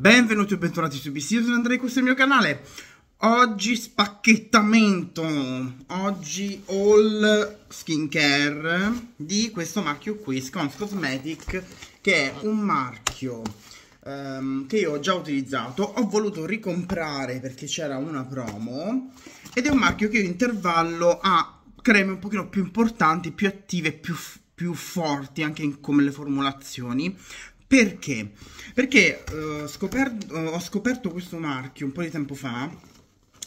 Benvenuti o bentornati su BC, io sono Andrei, questo è il mio canale Oggi spacchettamento, oggi all skincare di questo marchio qui, Scoms Cosmetic Che è un marchio um, che io ho già utilizzato, ho voluto ricomprare perché c'era una promo Ed è un marchio che io intervallo a creme un pochino più importanti, più attive, più più forti anche in, come le formulazioni perché? Perché uh, scoperto, uh, ho scoperto questo marchio un po' di tempo fa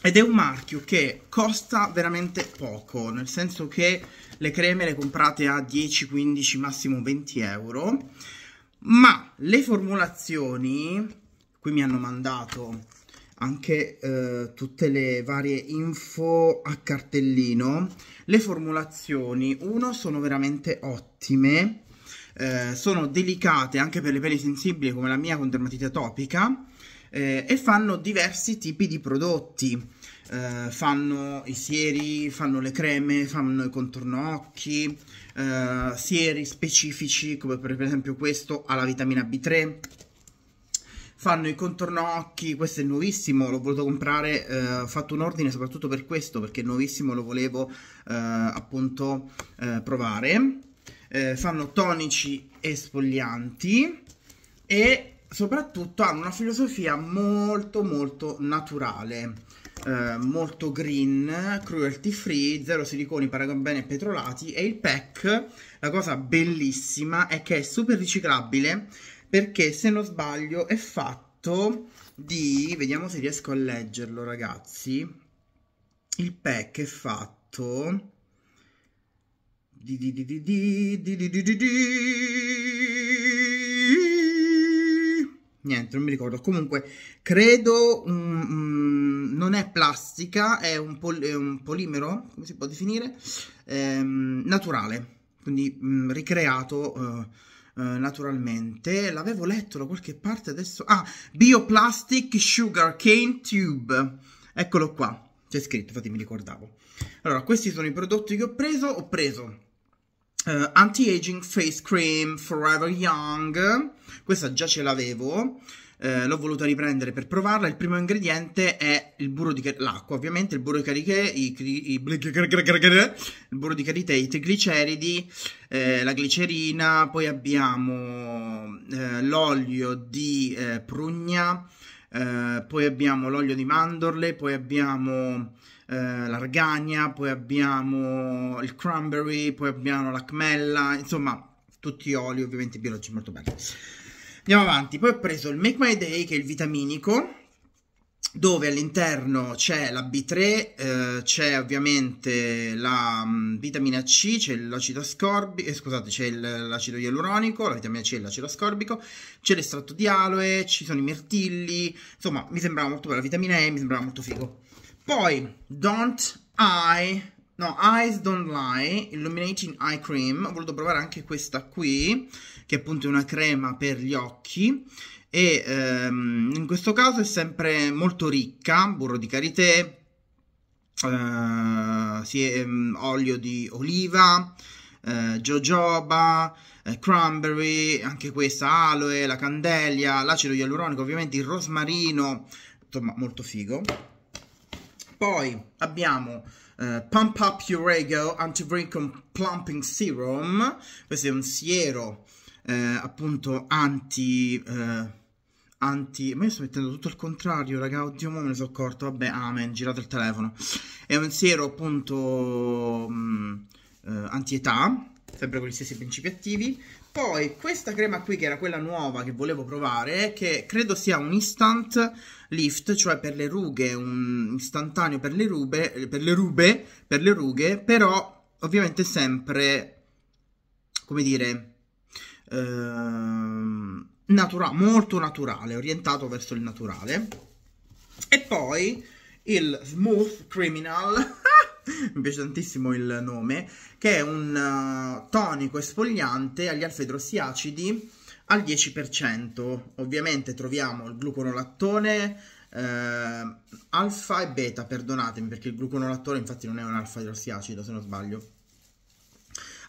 ed è un marchio che costa veramente poco, nel senso che le creme le comprate a 10, 15, massimo 20 euro, ma le formulazioni, qui mi hanno mandato anche eh, tutte le varie info a cartellino, le formulazioni, uno, sono veramente ottime, eh, sono delicate anche per le pelli sensibili come la mia con dermatite atopica eh, e fanno diversi tipi di prodotti. Eh, fanno i sieri, fanno le creme, fanno i contornocchi occhi, eh, sieri specifici come per esempio questo alla vitamina B3, fanno i contornocchi, questo è nuovissimo, l'ho voluto comprare, eh, ho fatto un ordine soprattutto per questo perché è nuovissimo, lo volevo eh, appunto eh, provare eh, fanno tonici e spoglianti e soprattutto hanno una filosofia molto molto naturale, eh, molto green, cruelty free, zero siliconi, parabeni e petrolati e il pack, la cosa bellissima è che è super riciclabile perché se non sbaglio è fatto di, vediamo se riesco a leggerlo ragazzi, il pack è fatto di di di di di di di di di niente non mi ricordo comunque credo um, non è plastica è un, pol è un, polimero come si può definire ehm, naturale quindi um, ricreato uh, naturalmente. L'avevo letto da qualche parte adesso. Ah, Bioplastic Sugar Cane Tube. Eccolo qua. C'è scritto, infatti mi ricordavo. Allora, questi sono i prodotti che ho preso. Ho preso Uh, Anti-Aging Face Cream Forever Young, questa già ce l'avevo, eh, l'ho voluta riprendere per provarla. Il primo ingrediente è il burro di car- l'acqua, ovviamente, il burro di cariche, i, i, i, il burro di carite, i trigliceridi, eh, la glicerina, poi abbiamo eh, l'olio di eh, prugna, eh, poi abbiamo l'olio di mandorle, poi abbiamo eh, l'argania, poi abbiamo il cranberry, poi abbiamo la cmella, insomma tutti oli ovviamente biologici molto belli. Andiamo avanti, poi ho preso il Make My Day che è il vitaminico dove all'interno c'è la B3, eh, c'è ovviamente la mh, mm, vitamina C, c'è l'acido ascorbico, eh, scusate, c'è l'acido ialuronico, la vitamina C e l'acido ascorbico, c'è l'estratto di aloe, ci sono i mirtilli, insomma mi sembrava molto bello, la vitamina E mi sembrava molto figo. Poi, Don't I... No, Eyes Don't Lie, Illuminating Eye Cream. Ho voluto provare anche questa qui, che è appunto una crema per gli occhi. E ehm, in questo caso è sempre molto ricca, burro di karité, eh, sì, ehm, olio di oliva, eh, jojoba, eh, cranberry, anche questa aloe, la candelia, l'acido ialuronico, ovviamente il rosmarino, insomma molto figo. Poi abbiamo eh, Pump Up Your Ego Anti-Wrinkle Plumping Serum, questo è un siero eh, appunto anti... Eh, anti... Ma io sto mettendo tutto il contrario, raga, oddio, me ne sono accorto, vabbè, amen, girato il telefono. È un siero appunto mh, mm, eh, anti-età, sempre con gli stessi principi attivi. Poi questa crema qui che era quella nuova che volevo provare, che credo sia un instant lift, cioè per le rughe, un istantaneo per le rube, per le rube, per le rughe, però ovviamente sempre, come dire, ehm, natura molto naturale, orientato verso il naturale. E poi il Smooth Criminal mi piace tantissimo il nome, che è un uh, tonico esfoliante agli alfedrossi acidi al 10%. Ovviamente troviamo il gluconolattone, eh, alfa e beta, perdonatemi perché il gluconolattone infatti non è un alfa idrossiacido se non sbaglio.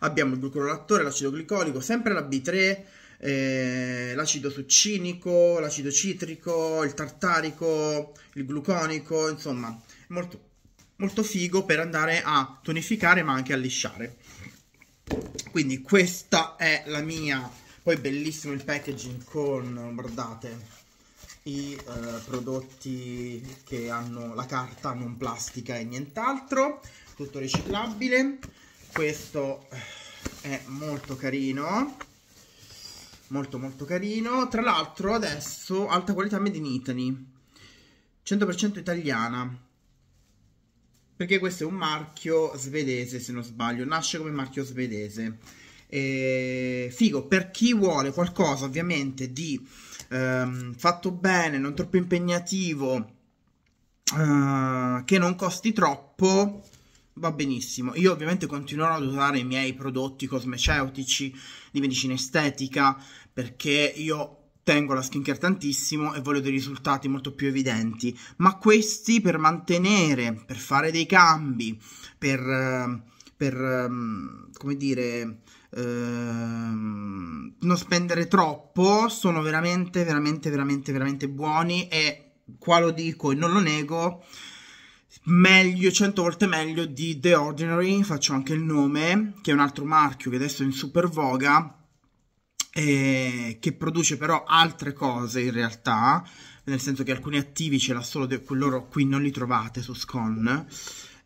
Abbiamo il gluconolattore, l'acido glicolico, sempre la B3, eh, l'acido succinico, l'acido citrico, il tartarico, il gluconico, insomma, molto molto figo per andare a tonificare ma anche a lisciare quindi questa è la mia poi bellissimo il packaging con guardate i eh, prodotti che hanno la carta non plastica e nient'altro tutto riciclabile questo eh, è molto carino molto molto carino tra l'altro adesso alta qualità made in Italy 100% italiana perché questo è un marchio svedese se non sbaglio, nasce come marchio svedese. E, figo, per chi vuole qualcosa ovviamente di ehm, fatto bene, non troppo impegnativo, eh, che non costi troppo, va benissimo. Io ovviamente continuerò ad usare i miei prodotti cosmeceutici di medicina estetica perché io tengo la skincare tantissimo e voglio dei risultati molto più evidenti, ma questi per mantenere, per fare dei cambi, per, eh, per ehm, come dire, ehm, non spendere troppo, sono veramente, veramente, veramente, veramente buoni e qua lo dico e non lo nego, meglio, 100 volte meglio di The Ordinary, faccio anche il nome, che è un altro marchio che adesso è in super voga, eh, che produce però altre cose in realtà, nel senso che alcuni attivi ce l'ha solo, de- loro qui non li trovate su Scon,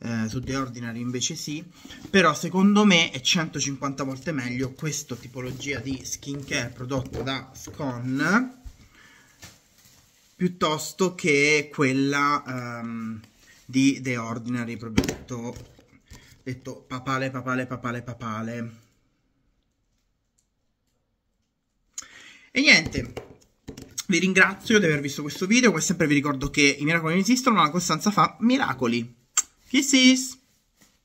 eh, su The Ordinary invece sì, però secondo me è 150 volte meglio questa tipologia di skincare prodotto da Scon piuttosto che quella um, di The Ordinary prodotto detto papale papale papale papale E niente, vi ringrazio di aver visto questo video, come sempre vi ricordo che i miracoli non esistono, ma la costanza fa miracoli. Kisses!